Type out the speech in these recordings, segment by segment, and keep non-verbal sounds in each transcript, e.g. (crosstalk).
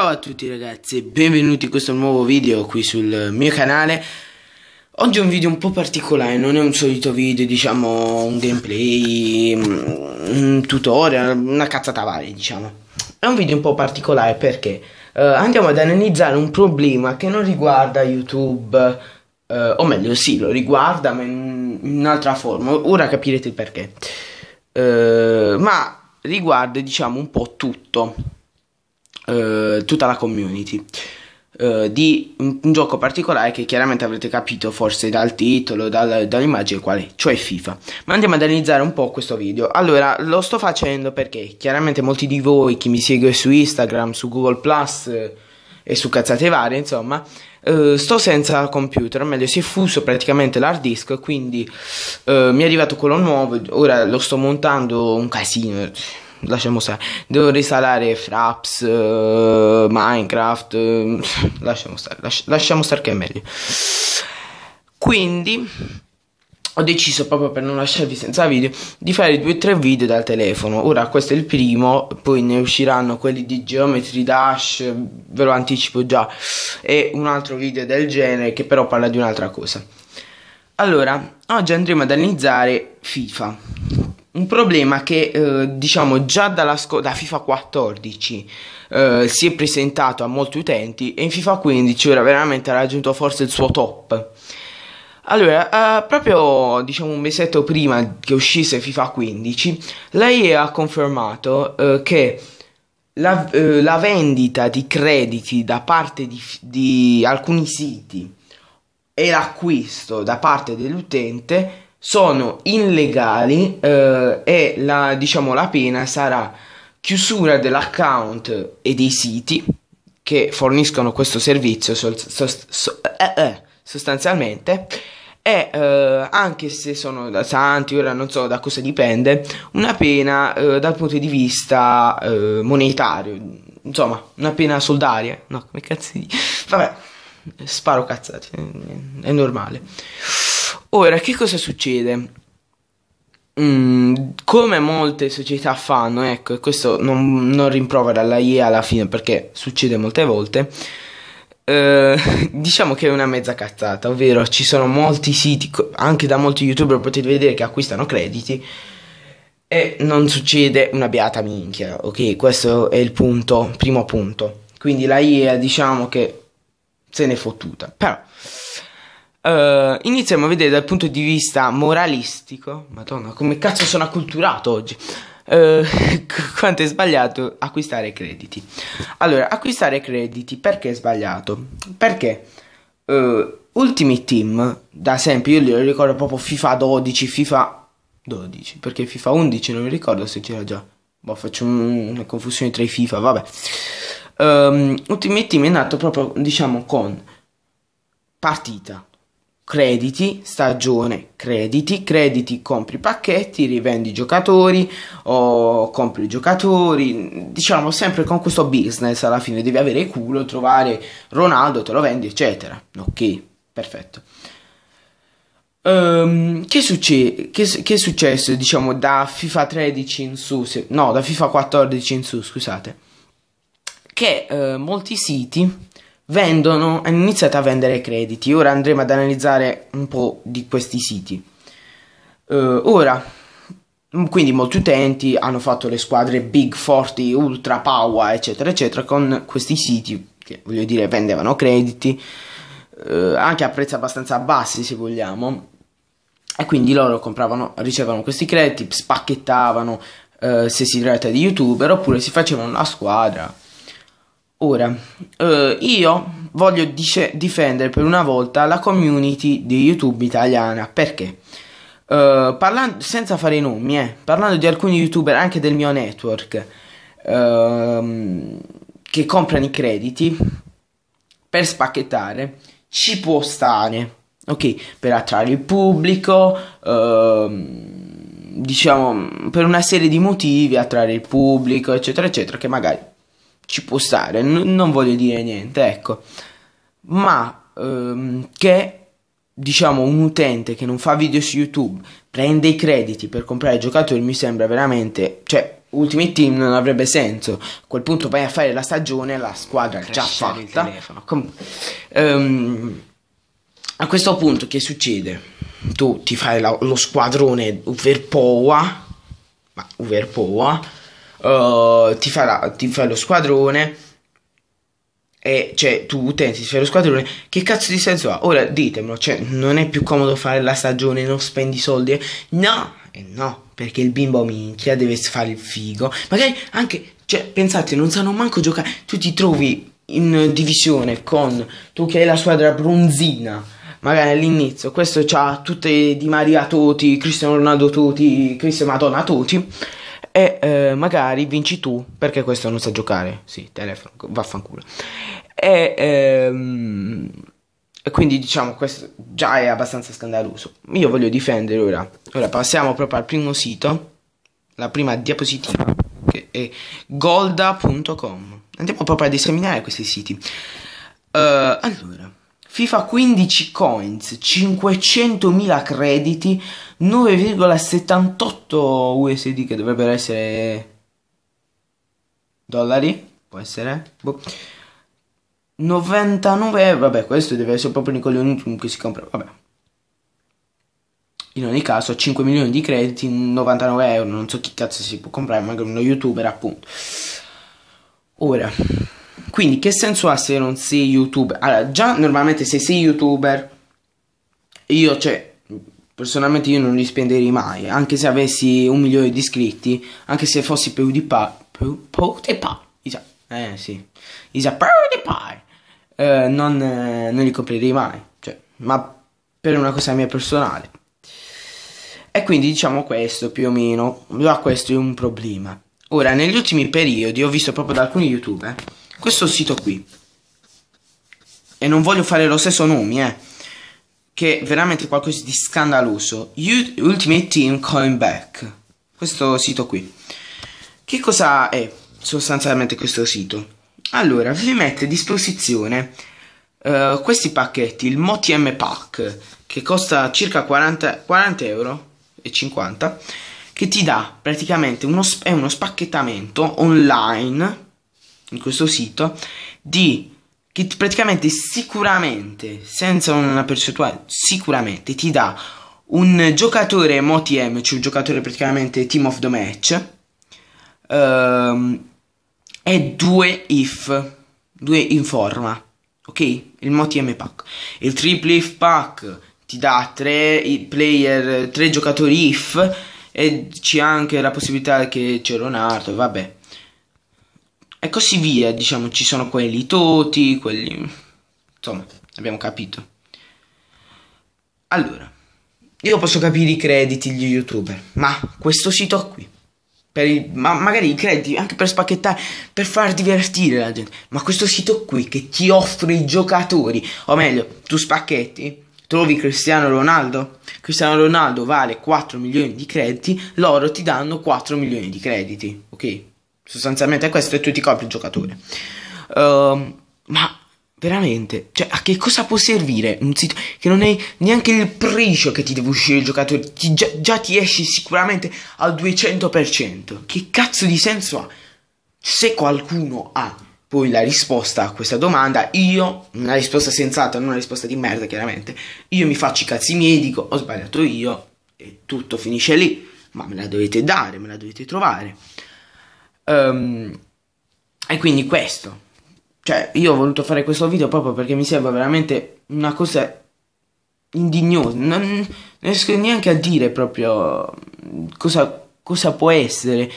Ciao a tutti ragazzi e benvenuti in questo nuovo video qui sul mio canale Oggi è un video un po' particolare, non è un solito video diciamo un gameplay, mm, un tutorial, una cazzata varia diciamo È un video un po' particolare perché eh, andiamo ad analizzare un problema che non riguarda YouTube eh, O meglio sì, lo riguarda ma in un'altra forma, ora capirete il perché eh, Ma riguarda diciamo un po' tutto eh, tutta la community eh, di un, un, gioco particolare che chiaramente avrete capito forse dal titolo, dal, dall'immagine quale, cioè FIFA. Ma andiamo ad analizzare un po' questo video. Allora, lo sto facendo perché chiaramente molti di voi, chi mi segue su Instagram, su Google Plus eh, e su cazzate varie, insomma, Uh, sto senza computer, o meglio si è fuso praticamente l'hard disk, quindi uh, mi è arrivato quello nuovo, ora lo sto montando un casino lasciamo stare. Devo risalare Fraps, uh, Minecraft, uh, lasciamo stare, lasci lasciamo stare che è meglio. Quindi ho deciso proprio per non lasciarvi senza video di fare due o tre video dal telefono. Ora questo è il primo, poi ne usciranno quelli di Geometry Dash, ve lo anticipo già, e un altro video del genere che però parla di un'altra cosa. Allora, oggi andremo ad analizzare FIFA un problema che eh, diciamo già dalla sc- da FIFA 14 eh, si è presentato a molti utenti e in FIFA 15 ora veramente ha raggiunto forse il suo top. Allora, eh, proprio diciamo un mesetto prima che uscisse FIFA 15, lei ha confermato eh, che la, eh, la, vendita di crediti da parte di, di alcuni siti e l'acquisto da parte dell'utente sono illegali eh, e la, diciamo, la pena sarà chiusura dell'account e dei siti che forniscono questo servizio sol- sost- so- eh, eh, sostanzialmente e eh, anche se sono da santi, ora non so da cosa dipende, una pena eh, dal punto di vista eh, monetario, insomma, una pena soldaria, no, come cazzo di... Vabbè sparo cazzate, è normale. Ora, che cosa succede? Mm, come molte società fanno, ecco, e questo non, non rimprovera la IE alla fine perché succede molte volte, eh, (laughs) diciamo che è una mezza cazzata, ovvero ci sono molti siti, anche da molti youtuber potete vedere che acquistano crediti e non succede una beata minchia, ok? Questo è il punto, primo punto. Quindi la IE diciamo che se n'è fottuta. Però uh, iniziamo a vedere dal punto di vista moralistico. Madonna, come cazzo sono acculturato oggi. Uh, (laughs) quanto è sbagliato acquistare crediti. Allora, acquistare crediti perché è sbagliato? Perché uh, ultimi team, da sempre, io li ricordo proprio FIFA 12, FIFA 12, perché FIFA 11 non mi ricordo se c'era già. Boh, faccio un, una confusione tra i FIFA, vabbè um, Ultimate Team è nato proprio, diciamo, con partita, crediti, stagione, crediti, crediti, compri pacchetti, rivendi giocatori o compri giocatori, diciamo sempre con questo business alla fine devi avere culo, trovare Ronaldo, te lo vendi, eccetera. Ok, perfetto. Um, che, succe- che, che, è successo, diciamo, da FIFA 13 in su? Se- no, da FIFA 14 in su, scusate che eh, molti siti vendono, hanno iniziato a vendere crediti. Ora andremo ad analizzare un po' di questi siti. Uh, ora, quindi molti utenti hanno fatto le squadre big, forti, ultra, power, eccetera, eccetera, con questi siti che, voglio dire, vendevano crediti, uh, anche a prezzi abbastanza bassi, se vogliamo. E quindi loro compravano, ricevevano questi crediti, spacchettavano uh, se si tratta di youtuber oppure si facevano una squadra Ora, eh, io voglio dice- difendere per una volta la community di YouTube italiana. Perché? Eh, parlando, senza fare i nomi, eh, parlando di alcuni youtuber anche del mio network ehm, che comprano i crediti per spacchettare, ci può stare, ok? Per attrarre il pubblico, ehm, diciamo, per una serie di motivi, attrarre il pubblico, eccetera, eccetera, che magari ci può stare, n- non voglio dire niente, ecco, ma ehm, che diciamo un utente che non fa video su YouTube prende i crediti per comprare giocatori mi sembra veramente, cioè Ultimate Team non avrebbe senso. A quel punto vai a fare la stagione, la squadra Crescere già fatta. Com- um, a questo punto che succede? Tu ti fai la- lo squadrone Uverpoa, ma Uverpoa uh, ti, farà, ti fai lo squadrone. E cioè, tu utenti ti fai lo squadrone. Che cazzo di senso ha? Ora ditemelo, cioè, non è più comodo fare la stagione, non spendi soldi? Eh? No, e no, perché il bimbo minchia deve fare il figo. Magari anche, cioè, pensate, non sanno manco giocare. Tu ti trovi in divisione con tu che hai la squadra bronzina magari all'inizio questo c'ha tutte Di Maria Toti, Cristiano Ronaldo Toti, Cristiano Madonna Toti e eh, magari vinci tu perché questo non sa giocare. Sì, telefono, vaffanculo. E ehm, quindi diciamo questo già è abbastanza scandaloso. Io voglio difendere ora. Ora passiamo proprio al primo sito, la prima diapositiva che è golda.com. Andiamo proprio a esaminare questi siti. Uh, allora, FIFA 15 coins, 500.000 crediti, 9,78 USD che dovrebbero essere dollari, può essere, boh. 99, vabbè questo deve essere proprio Nicolini che si compra, vabbè. In ogni caso 5 milioni di crediti, 99 euro, non so chi cazzo si può comprare, magari uno youtuber appunto. Ora, quindi che senso ha se non sei youtuber? Allora, già normalmente se sei youtuber, io cioè, personalmente io non li spenderei mai, anche se avessi un milione di iscritti, anche se fossi PewDiePie, PewDiePie, eh sì, Isa PewDiePie, eh, non, eh, non li comprerei mai, cioè, ma per una cosa mia personale. E quindi diciamo questo più o meno, già questo è un problema. Ora, negli ultimi periodi ho visto proprio da alcuni youtuber questo sito qui e non voglio fare lo stesso nome eh che è veramente qualcosa di scandaloso Ultimate Team Coinback questo sito qui che cosa è sostanzialmente questo sito? allora vi mette a disposizione uh, questi pacchetti il MOTM Pack che costa circa 40, 40 euro e 50 che ti dà praticamente uno, è uno spacchettamento online in questo sito di che praticamente sicuramente, senza una percentuale, sicuramente ti dà un giocatore MOTM, cioè un giocatore praticamente team of the match, ehm, e due if, due in forma, ok? Il MOTM pack. Il triple if pack ti dà tre player, tre giocatori if, e c'è anche la possibilità che c'è Ronaldo, vabbè e così via, diciamo, ci sono quelli toti, quelli... insomma, abbiamo capito. Allora, io posso capire i crediti gli youtuber, ma questo sito qui, per il, ma magari i crediti anche per spacchettare, per far divertire la gente, ma questo sito qui che ti offre i giocatori, o meglio, tu spacchetti, trovi Cristiano Ronaldo, Cristiano Ronaldo vale 4 milioni di crediti, loro ti danno 4 milioni di crediti, ok? Sostanzialmente è questo e tu ti copri il giocatore. Uh, ma veramente, cioè, a che cosa può servire un sito che non hai neanche il pricio che ti deve uscire il giocatore? Ti, già, già, ti esci sicuramente al 200%. Che cazzo di senso ha? Se qualcuno ha poi la risposta a questa domanda, io, una risposta sensata, non una risposta di merda chiaramente, io mi faccio i cazzi miei, dico ho sbagliato io e tutto finisce lì, ma me la dovete dare, me la dovete trovare. Um, e quindi questo. Cioè, io ho voluto fare questo video proprio perché mi sembra veramente una cosa indignosa. Non, non riesco neanche a dire proprio mm, cosa, cosa può essere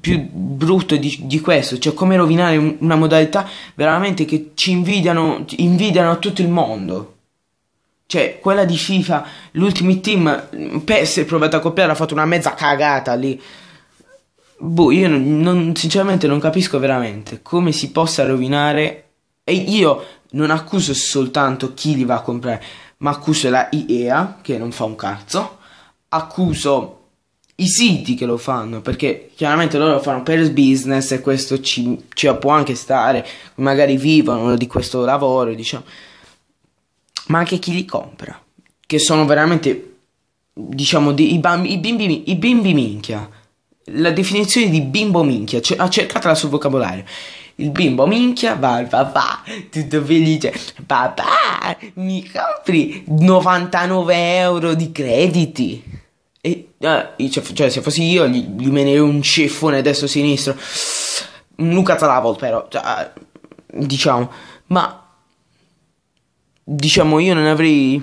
più brutto di, di, questo, cioè come rovinare una modalità veramente che ci invidiano, invidiano a tutto il mondo. Cioè, quella di FIFA, l'ultimo Team, mm, per è provata a copiare, ha fatto una mezza cagata lì boh, io non, non, sinceramente non capisco veramente come si possa rovinare. E io non accuso soltanto chi li va a comprare, ma accuso la IEA che non fa un cazzo, accuso i siti che lo fanno perché chiaramente loro lo fanno per business e questo ci, ci può anche stare, magari vivono di questo lavoro, diciamo, ma anche chi li compra, che sono veramente, diciamo, di, i, bambi, i, bimbi, i bimbi minchia la definizione di bimbo minchia, cioè, ah, cercatela sul vocabolario. Il bimbo minchia va al papà, tutto felice, papà mi compri 99 euro di crediti. E eh, cioè, cioè, se fossi io gli, gli menerei un ceffone destro sinistro. Luca Travolt però, cioè, diciamo, ma diciamo io non avrei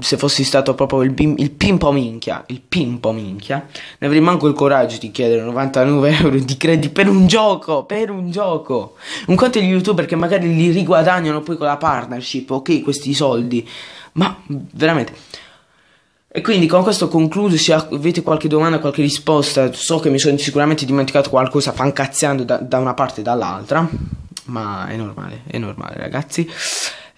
se fossi stato proprio il, bim, il pimpo minchia, il pimpo minchia, ne avrei manco il coraggio di chiedere 99 (laughs) euro di credito per un gioco, per un gioco. Un conto gli youtuber che magari li riguadagnano poi con la partnership, ok, questi soldi, ma veramente... E quindi con questo concludo, se avete qualche domanda, qualche risposta, so che mi sono sicuramente dimenticato qualcosa fancazziando da, da una parte e dall'altra, ma è normale, è normale ragazzi.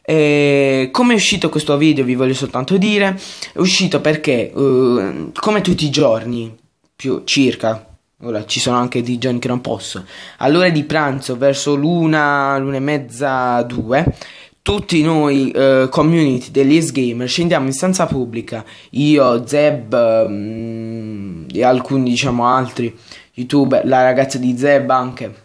Eh, come è uscito questo video vi voglio soltanto dire, è uscito perché eh, come tutti i giorni, più circa, ora ci sono anche dei giorni che non posso, all'ora di pranzo verso l'una, l'una e mezza, due, tutti noi eh, community degli gamer scendiamo in stanza pubblica, io, Zeb mh, mm, e alcuni diciamo altri youtuber, la ragazza di Zeb anche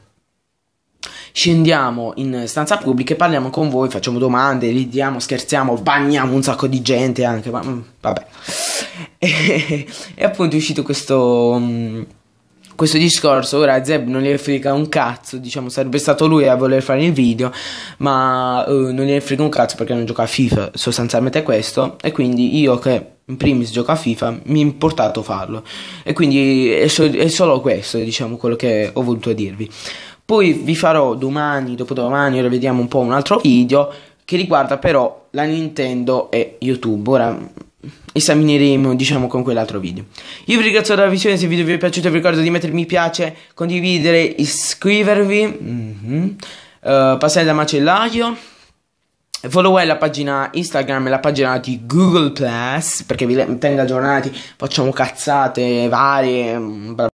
scendiamo in stanza pubblica e parliamo con voi, facciamo domande, ridiamo, scherziamo, bagniamo un sacco di gente anche, ma mm, vabbè. (laughs) E, e appunto è uscito questo, mm, questo discorso, ora Zeb non gliene frega un cazzo, diciamo sarebbe stato lui a voler fare il video, ma uh, non gliene frega un cazzo perché non gioca a FIFA, sostanzialmente è questo, e quindi io che in primis gioco a FIFA, mi è importato farlo. E quindi è, so- è, solo questo, diciamo, quello che ho voluto dirvi. Poi vi farò domani, dopodomani, ora vediamo un po' un altro video che riguarda però la Nintendo e YouTube. Ora esamineremo diciamo con quell'altro video io vi ringrazio della visione se il video vi è piaciuto vi ricordo di mettere mi piace condividere iscrivervi mm-hmm. uh, eh, passare da macellaio followare la pagina Instagram e la pagina di Google Plus perché vi tengo aggiornati facciamo cazzate varie mm, bla